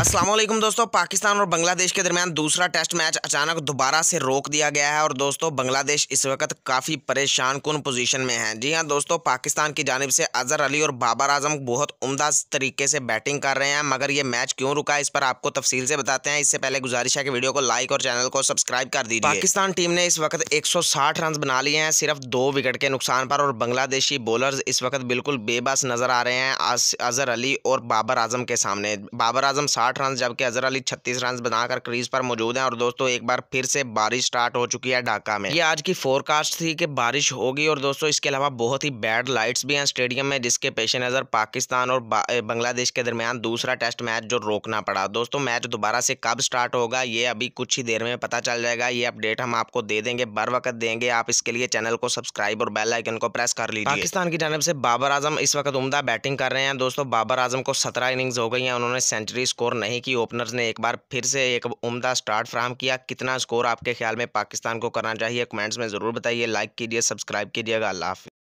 السلام علیکم دوستو پاکستان اور بنگلہ دیش کے درمیان دوسرا ٹیسٹ میچ اچانک دوبارہ سے روک دیا گیا ہے اور دوستو بنگلہ دیش اس وقت کافی پریشان کن پوزیشن میں ہیں جی ہاں دوستو پاکستان کی جانب سے اظہر علی اور بابر اعظم بہت عمدہ طریقے سے بیٹنگ کر رہے ہیں مگر یہ میچ کیوں رکا اس پر آپ کو تفصیل سے بتاتے ہیں اس سے پہلے گزارش ہے کہ ویڈیو کو لائک اور چینل کو سبسکرائب کر دیجیے پاکستان ٹیم نے اس وقت ایک سو ساٹھ رنز بنا لیے ہیں صرف دو وکٹ کے نقصان پر اور بنگلہ دیشی بولرز اس وقت بالکل بے بس نظر آ رہے ہیں اظہر علی اور بابر اعظم کے سامنے بابر اعظم ساٹھ آٹھ رنز جبکہ اظہر علی چھتیس رنز بنا کر کریز پر موجود ہیں اور دوستو ایک بار پھر سے بارش سٹارٹ ہو چکی ہے ڈاکہ میں یہ آج کی فورکاسٹ تھی کہ بارش ہوگی اور دوستو اس کے علاوہ بہت ہی بیڈ لائٹس بھی ہیں سٹیڈیم میں جس کے پیش نظر پاکستان اور بنگلہ دیش کے درمیان دوسرا ٹیسٹ میچ جو روکنا پڑا دوستو میچ دوبارہ سے کب سٹارٹ ہوگا یہ ابھی کچھ ہی دیر میں پتا چل جائے گا یہ اپ ڈیٹ ہم آپ کو دے دیں گے بر وقت دیں گے آپ اس کے لیے چینل کو سبسکرائب اور بیل آئیکن کو پریس کر لیجئے پاکستان کی جانب سے بابر آزم اس وقت عمدہ بیٹنگ کر رہے ہیں دوستو بابر آزم کو سترہ اننگز ہو گئی ہیں انہوں نے سینچری سکور نہیں کی اوپنرز نے ایک بار پھر سے ایک عمدہ سٹارٹ فراہم کیا کتنا سکور آپ کے خیال میں پاکستان کو کرنا چاہیے کمنٹس میں ضرور بتائیے لائک کیجیے سبسکرائب کیجیے گا اللہ حافظ